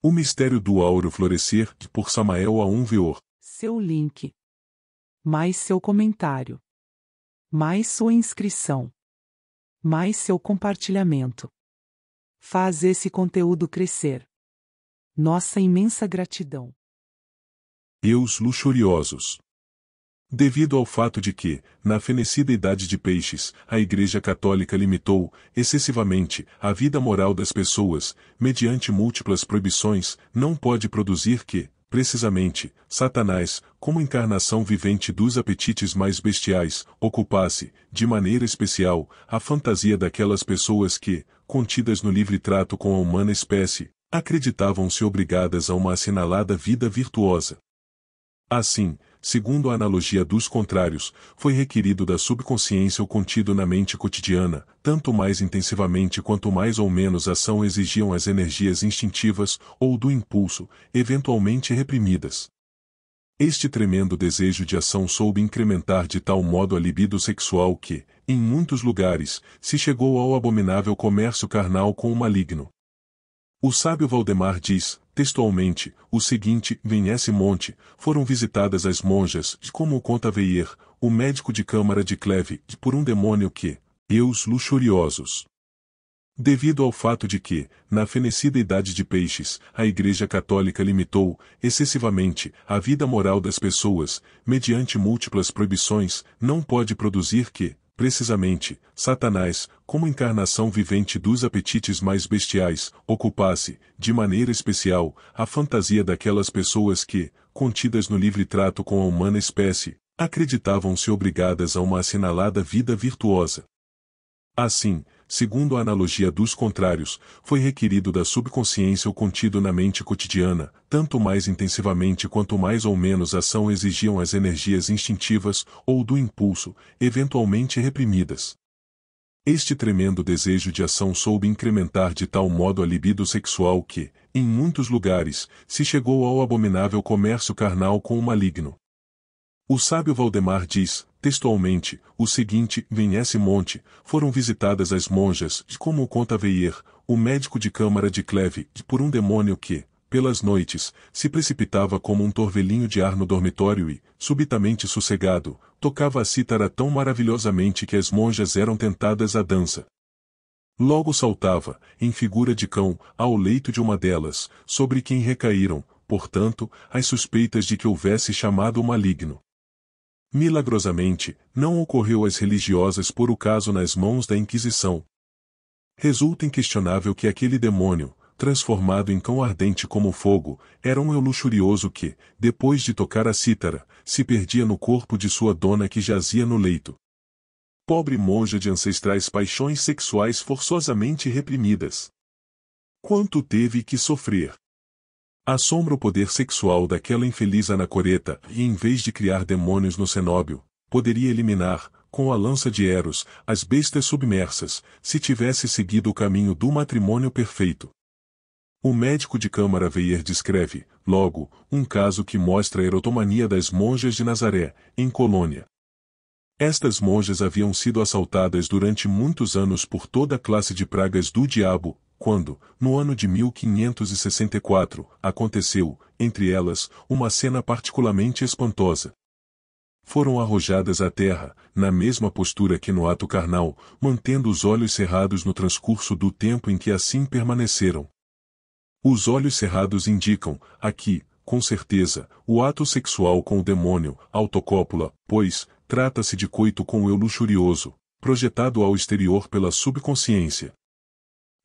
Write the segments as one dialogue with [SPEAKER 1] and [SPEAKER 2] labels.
[SPEAKER 1] O Mistério do Auro Florescer, que por Samael a um Veor. Seu link. Mais seu comentário. Mais sua inscrição. Mais seu compartilhamento. Faz esse conteúdo crescer. Nossa imensa gratidão. Eus luxuriosos. Devido ao fato de que, na fenecida idade de peixes, a Igreja Católica limitou, excessivamente, a vida moral das pessoas, mediante múltiplas proibições, não pode produzir que, precisamente, Satanás, como encarnação vivente dos apetites mais bestiais, ocupasse, de maneira especial, a fantasia daquelas pessoas que, contidas no livre trato com a humana espécie, acreditavam-se obrigadas a uma assinalada vida virtuosa. Assim, segundo a analogia dos contrários, foi requerido da subconsciência o contido na mente cotidiana, tanto mais intensivamente quanto mais ou menos ação exigiam as energias instintivas ou do impulso, eventualmente reprimidas. Este tremendo desejo de ação soube incrementar de tal modo a libido sexual que, em muitos lugares, se chegou ao abominável comércio carnal com o maligno. O sábio Valdemar diz, textualmente, o seguinte, em esse monte, foram visitadas as monjas, como o conta Veir, o médico de câmara de Cleve, por um demônio que, e os luxuriosos. Devido ao fato de que, na fenecida idade de peixes, a Igreja Católica limitou, excessivamente, a vida moral das pessoas, mediante múltiplas proibições, não pode produzir que, precisamente, Satanás, como encarnação vivente dos apetites mais bestiais, ocupasse, de maneira especial, a fantasia daquelas pessoas que, contidas no livre trato com a humana espécie, acreditavam-se obrigadas a uma assinalada vida virtuosa. Assim, segundo a analogia dos contrários, foi requerido da subconsciência o contido na mente cotidiana, tanto mais intensivamente quanto mais ou menos ação exigiam as energias instintivas ou do impulso, eventualmente reprimidas. Este tremendo desejo de ação soube incrementar de tal modo a libido sexual que, em muitos lugares, se chegou ao abominável comércio carnal com o maligno. O sábio Valdemar diz, textualmente, o seguinte, em S. monte, foram visitadas as monjas, como conta Veir, o médico de câmara de Cleve, por um demônio que, pelas noites, se precipitava como um torvelinho de ar no dormitório e, subitamente sossegado, tocava a cítara tão maravilhosamente que as monjas eram tentadas à dança. Logo saltava, em figura de cão, ao leito de uma delas, sobre quem recaíram, portanto, as suspeitas de que houvesse chamado o maligno. Milagrosamente, não ocorreu às religiosas por o caso nas mãos da Inquisição. Resulta inquestionável que aquele demônio, transformado em cão ardente como fogo, era um eu luxurioso que, depois de tocar a cítara, se perdia no corpo de sua dona que jazia no leito. Pobre monja de ancestrais paixões sexuais forçosamente reprimidas. Quanto teve que sofrer! assombra o poder sexual daquela infeliz anacoreta e em vez de criar demônios no cenóbio, poderia eliminar, com a lança de Eros, as bestas submersas, se tivesse seguido o caminho do matrimônio perfeito. O médico de Câmara Veier descreve, logo, um caso que mostra a erotomania das monjas de Nazaré, em Colônia. Estas monjas haviam sido assaltadas durante muitos anos por toda a classe de pragas do diabo, quando, no ano de 1564, aconteceu, entre elas, uma cena particularmente espantosa. Foram arrojadas à terra, na mesma postura que no ato carnal, mantendo os olhos cerrados no transcurso do tempo em que assim permaneceram. Os olhos cerrados indicam, aqui, com certeza, o ato sexual com o demônio, autocópula, pois, trata-se de coito com o eu luxurioso, projetado ao exterior pela subconsciência.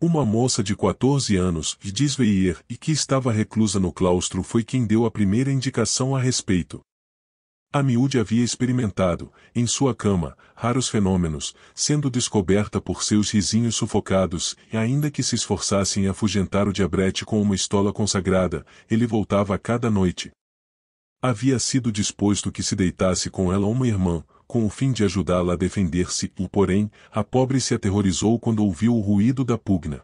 [SPEAKER 1] Uma moça de 14 anos, Gisveir, e que estava reclusa no claustro foi quem deu a primeira indicação a respeito. A miúde havia experimentado, em sua cama, raros fenômenos, sendo descoberta por seus risinhos sufocados, e ainda que se esforçassem a afugentar o diabrete com uma estola consagrada, ele voltava a cada noite. Havia sido disposto que se deitasse com ela uma irmã, com o fim de ajudá-la a defender-se, o porém, a pobre se aterrorizou quando ouviu o ruído da pugna.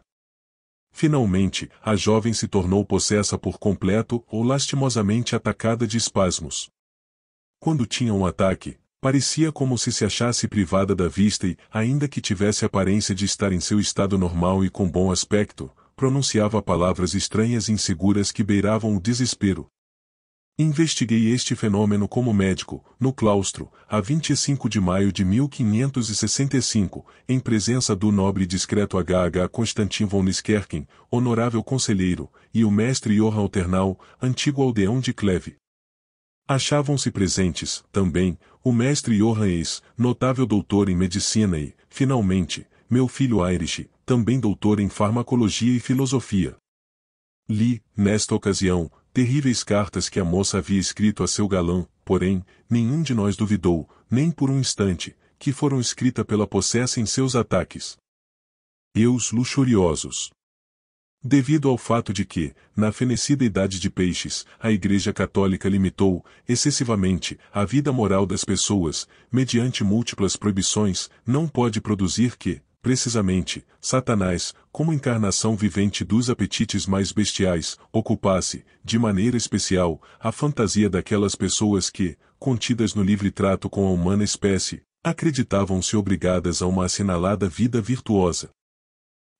[SPEAKER 1] Finalmente, a jovem se tornou possessa por completo ou lastimosamente atacada de espasmos. Quando tinha um ataque, parecia como se se achasse privada da vista e, ainda que tivesse aparência de estar em seu estado normal e com bom aspecto, pronunciava palavras estranhas e inseguras que beiravam o desespero, Investiguei este fenômeno como médico, no claustro, a 25 de maio de 1565, em presença do nobre e discreto H.H. Constantin von Niskerken, honorável conselheiro, e o mestre Johann Alternal, antigo aldeão de Cleve. Achavam-se presentes, também, o mestre Johan Eis, notável doutor em medicina e, finalmente, meu filho Irish, também doutor em farmacologia e filosofia. Li, nesta ocasião, terríveis cartas que a moça havia escrito a seu galão, porém, nenhum de nós duvidou, nem por um instante, que foram escritas pela possessa em seus ataques. Eus luxuriosos. Devido ao fato de que, na fenecida idade de peixes, a Igreja Católica limitou, excessivamente, a vida moral das pessoas, mediante múltiplas proibições, não pode produzir que, precisamente, Satanás, como encarnação vivente dos apetites mais bestiais, ocupasse, de maneira especial, a fantasia daquelas pessoas que, contidas no livre trato com a humana espécie, acreditavam-se obrigadas a uma assinalada vida virtuosa.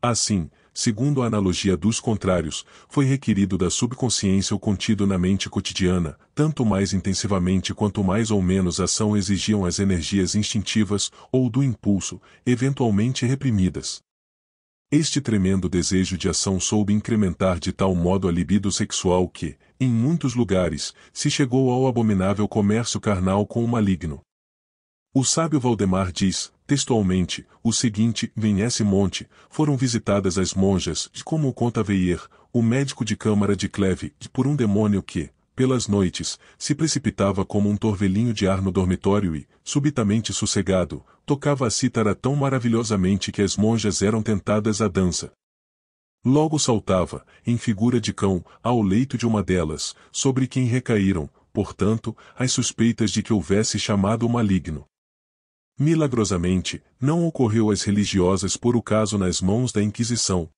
[SPEAKER 1] Assim, segundo a analogia dos contrários, foi requerido da subconsciência o contido na mente cotidiana, tanto mais intensivamente quanto mais ou menos ação exigiam as energias instintivas ou do impulso, eventualmente reprimidas. Este tremendo desejo de ação soube incrementar de tal modo a libido sexual que, em muitos lugares, se chegou ao abominável comércio carnal com o maligno. O sábio Valdemar diz, textualmente, o seguinte, em esse monte, foram visitadas as monjas, como o conta Veir, o médico de câmara de Cleve, por um demônio que, pelas noites, se precipitava como um torvelinho de ar no dormitório e, subitamente sossegado, tocava a cítara tão maravilhosamente que as monjas eram tentadas à dança. Logo saltava, em figura de cão, ao leito de uma delas, sobre quem recaíram, portanto, as suspeitas de que houvesse chamado o maligno milagrosamente, não ocorreu às religiosas por o caso nas mãos da Inquisição.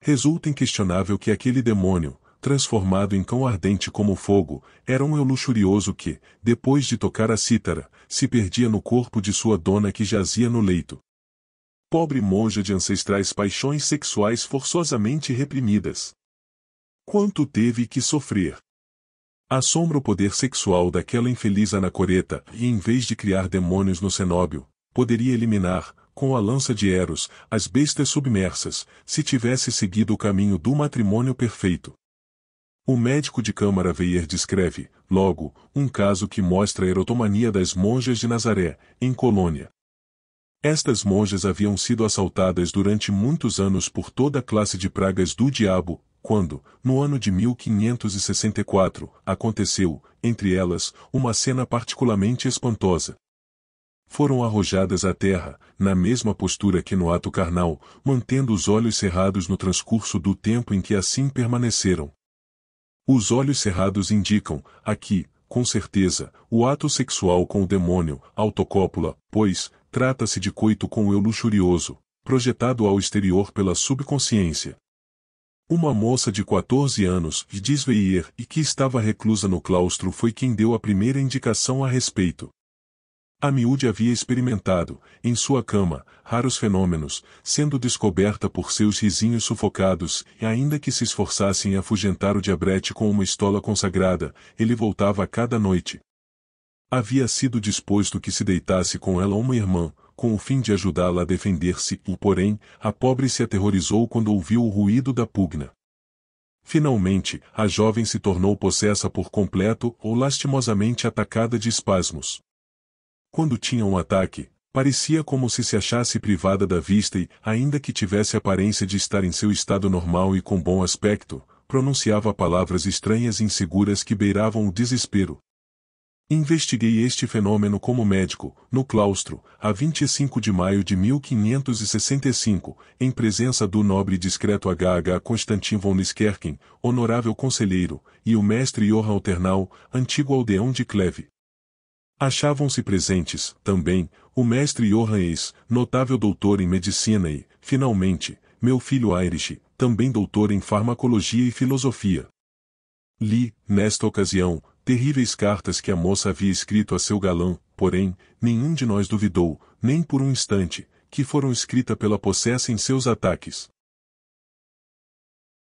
[SPEAKER 1] Resulta inquestionável que aquele demônio, transformado em cão ardente como fogo, era um eu luxurioso que, depois de tocar a cítara, se perdia no corpo de sua dona que jazia no leito. Pobre monja de ancestrais paixões sexuais forçosamente reprimidas. Quanto teve que sofrer! Assombra o poder sexual daquela infeliz anacoreta e em vez de criar demônios no cenóbio, poderia eliminar, com a lança de Eros, as bestas submersas, se tivesse seguido o caminho do matrimônio perfeito. O médico de Câmara Veier descreve, logo, um caso que mostra a erotomania das monjas de Nazaré, em Colônia. Estas monjas haviam sido assaltadas durante muitos anos por toda a classe de pragas do diabo, quando, no ano de 1564, aconteceu, entre elas, uma cena particularmente espantosa. Foram arrojadas à terra, na mesma postura que no ato carnal, mantendo os olhos cerrados no transcurso do tempo em que assim permaneceram. Os olhos cerrados indicam, aqui, com certeza, o ato sexual com o demônio, autocópula, pois, trata-se de coito com o eu luxurioso, projetado ao exterior pela subconsciência. Uma moça de 14 anos, Disveir, e que estava reclusa no claustro foi quem deu a primeira indicação a respeito. A miúde havia experimentado, em sua cama, raros fenômenos, sendo descoberta por seus risinhos sufocados, e ainda que se esforçassem a afugentar o diabrete com uma estola consagrada, ele voltava a cada noite. Havia sido disposto que se deitasse com ela uma irmã, com o fim de ajudá-la a defender-se, porém, a pobre se aterrorizou quando ouviu o ruído da pugna. Finalmente, a jovem se tornou possessa por completo ou lastimosamente atacada de espasmos. Quando tinha um ataque, parecia como se se achasse privada da vista e, ainda que tivesse aparência de estar em seu estado normal e com bom aspecto, pronunciava palavras estranhas e inseguras que beiravam o desespero, Investiguei este fenômeno como médico, no claustro, a 25 de maio de 1565, em presença do nobre e discreto H.H. Constantin von Niskerken, honorável conselheiro, e o mestre Johann Alternau, antigo aldeão de Cleve. Achavam-se presentes, também, o mestre Johann Eis, notável doutor em medicina e, finalmente, meu filho Irish, também doutor em farmacologia e filosofia. Li, nesta ocasião, terríveis cartas que a moça havia escrito a seu galão, porém, nenhum de nós duvidou, nem por um instante, que foram escrita pela possessa em seus ataques.